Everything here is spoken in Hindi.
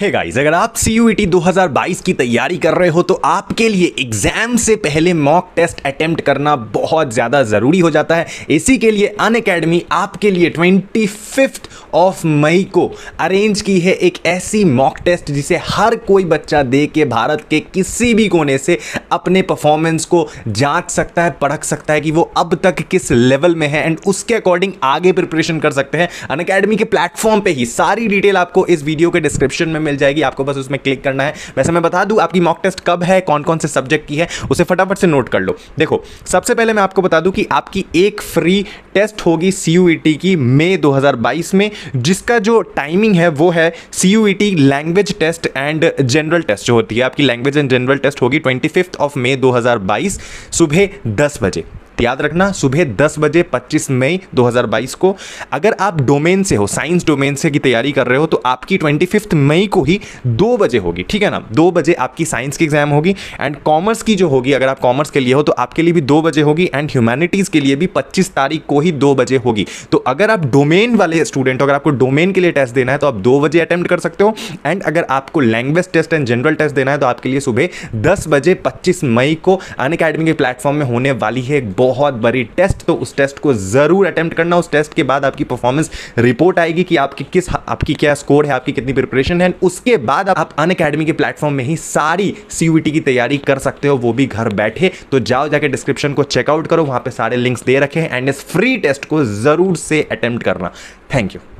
हे गाइस अगर आप सी यू 2022 की तैयारी कर रहे हो तो आपके लिए एग्जाम से पहले मॉक टेस्ट अटेम्प्ट करना बहुत ज़्यादा ज़रूरी हो जाता है इसी के लिए अन अकेडमी आपके लिए ट्वेंटी फिफ्थ ऑफ मई को अरेंज की है एक ऐसी मॉक टेस्ट जिसे हर कोई बच्चा दे के भारत के किसी भी कोने से अपने परफॉर्मेंस को जांच सकता है पढ़ सकता है कि वो अब तक किस लेवल में है एंड उसके अकॉर्डिंग आगे प्रिपरेशन कर सकते हैं अन अकेडमी के प्लेटफॉर्म पर ही सारी डिटेल आपको इस वीडियो के डिस्क्रिप्शन में मिल जाएगी आपको बस उसमें क्लिक करना है वैसे मैं बता दूं आपकी मॉक टेस्ट कब है कौन कौन से सब्जेक्ट की है उसे फटाफट से नोट कर लो देखो सबसे पहले मैं आपको बता दूं कि आपकी एक फ्री टेस्ट होगी सी e की मई दो में जिसका जो टाइमिंग है वो है सी language test and general test जो होती है आपकी लैंग्वेज एंड जनरल टेस्ट होगी ट्वेंटी ऑफ मई दो सुबह दस बजे याद रखना सुबह दस बजे पच्चीस मई 2022 को अगर आप डोमेन से हो साइंस डोमेन से की तैयारी कर रहे हो तो आपकी ट्वेंटी मई को ही दो बजे होगी ठीक है ना दो बजे आपकी साइंस की एग्जाम होगी एंड कॉमर्स की जो होगी अगर आप कॉमर्स के लिए हो तो आपके लिए भी दो बजे होगी एंड ह्यूमैनिटीज़ के लिए भी पच्चीस तारीख को ही दो बजे होगी तो अगर आप डोमेन वाले स्टूडेंट हो अगर आपको डोमेन के लिए टेस्ट देना है तो आप दो बजे अटेम्प्ट कर सकते हो एंड अगर आपको language test and general test देना है तो आपके लिए सुबह दस बजे पच्चीस मई को अन के प्लेटफॉर्म में होने वाली है एक बहुत बहुत बड़ी टेस्ट तो उस टेस्ट को ज़रूर अटैम्प्ट करना उस टेस्ट के बाद आपकी परफॉर्मेंस रिपोर्ट आएगी कि आपकी किस आपकी क्या स्कोर है आपकी कितनी प्रिपरेशन है उसके बाद आप अन अकेडमी के प्लेटफॉर्म में ही सारी सी की तैयारी कर सकते हो वो भी घर बैठे तो जाओ जाके डिस्क्रिप्शन को चेकआउट करो वहाँ पर सारे लिंक्स दे रखे हैं एंड इस फ्री टेस्ट को ज़रूर से अटैम्प्ट करना थैंक यू